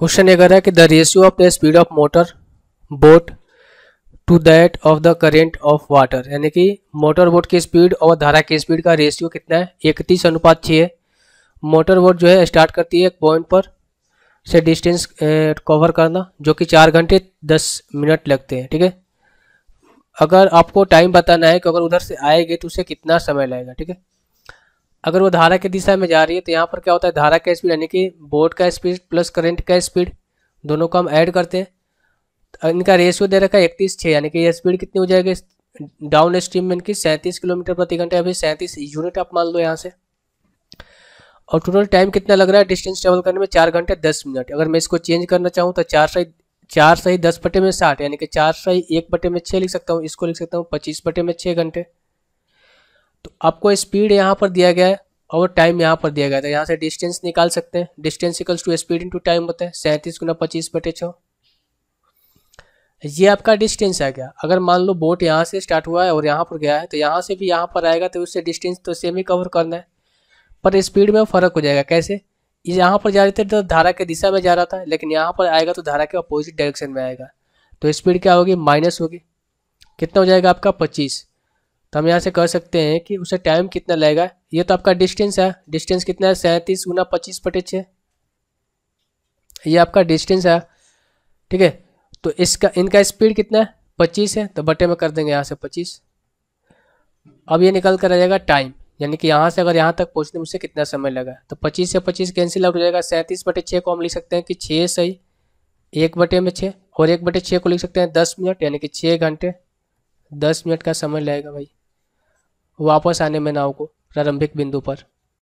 question ये कर रहा है कि the ratio of the speed of motor boat to that of the current of water यानी कि मोटर बोट की स्पीड और धारा की स्पीड का रेशियो कितना है इकतीस अनुपात छः है मोटर बोट जो है स्टार्ट करती है एक पॉइंट पर से डिस्टेंस कवर करना जो कि चार घंटे दस मिनट लगते हैं ठीक है अगर आपको टाइम बताना है कि अगर उधर से आएगी तो उसे कितना समय लगेगा ठीक है अगर वो धारा की दिशा में जा रही है तो यहाँ पर क्या होता है धारा का स्पीड यानी कि बोर्ड का स्पीड प्लस करंट का स्पीड दोनों को हम ऐड करते हैं तो इनका रेशियो दे रखा है इकतीस छः यानी कि ये स्पीड कितनी हो जाएगी डाउन स्ट्रीम में इनकी सैंतीस किलोमीटर प्रति घंटे अभी सैंतीस यूनिट आप मान लो यहाँ से और टोटल टाइम कितना लग रहा है डिस्टेंस ट्रेवल करने में चार घंटे दस मिनट अगर मैं इसको चेंज करना चाहूँ तो चार सही चार सही दस बटे में साठ यानी कि चार सही एक बटे में छः लिख सकता हूँ इसको लिख सकता हूँ पच्चीस बटे में छः घंटे तो आपको स्पीड यहाँ पर दिया गया है और टाइम यहाँ पर दिया गया था यहाँ से डिस्टेंस निकाल सकते हैं distance equals to speed into time होता है सैंतीस गुना पच्चीस बटे छः ये आपका डिस्टेंस आ गया अगर मान लो बोट यहाँ से स्टार्ट हुआ है और यहाँ पर गया है तो यहाँ से भी यहाँ पर आएगा तो उससे डिस्टेंस तो सेम ही कवर करना है पर स्पीड में फ़र्क हो जाएगा कैसे यहाँ पर जा रहे थे तो धारा के दिशा में जा रहा था लेकिन यहाँ पर आएगा तो धारा के अपोजिट डायरेक्शन में आएगा तो स्पीड क्या होगी माइनस होगी कितना हो जाएगा आपका पच्चीस तो हम यहाँ से कह सकते हैं कि उसे टाइम कितना लगेगा ये तो आपका डिस्टेंस है डिस्टेंस कितना है सैंतीस गुना पच्चीस पटे छः ये आपका डिस्टेंस है ठीक है तो इसका इनका स्पीड कितना है पच्चीस है तो बटे में कर देंगे यहाँ से पच्चीस अब ये निकल कर आ जाएगा टाइम यानी कि यहाँ से अगर यहाँ तक पहुँचने में उसे कितना समय लगा तो पच्चीस से पच्चीस कैंसिल आउट हो जाएगा सैंतीस बटे छः को हम लिख सकते हैं कि छः सही एक बटे में छः और एक बटे छः को लिख सकते हैं दस मिनट यानी कि छः घंटे दस मिनट का समय लगेगा भाई वापस आने में नाव को प्रारंभिक बिंदु पर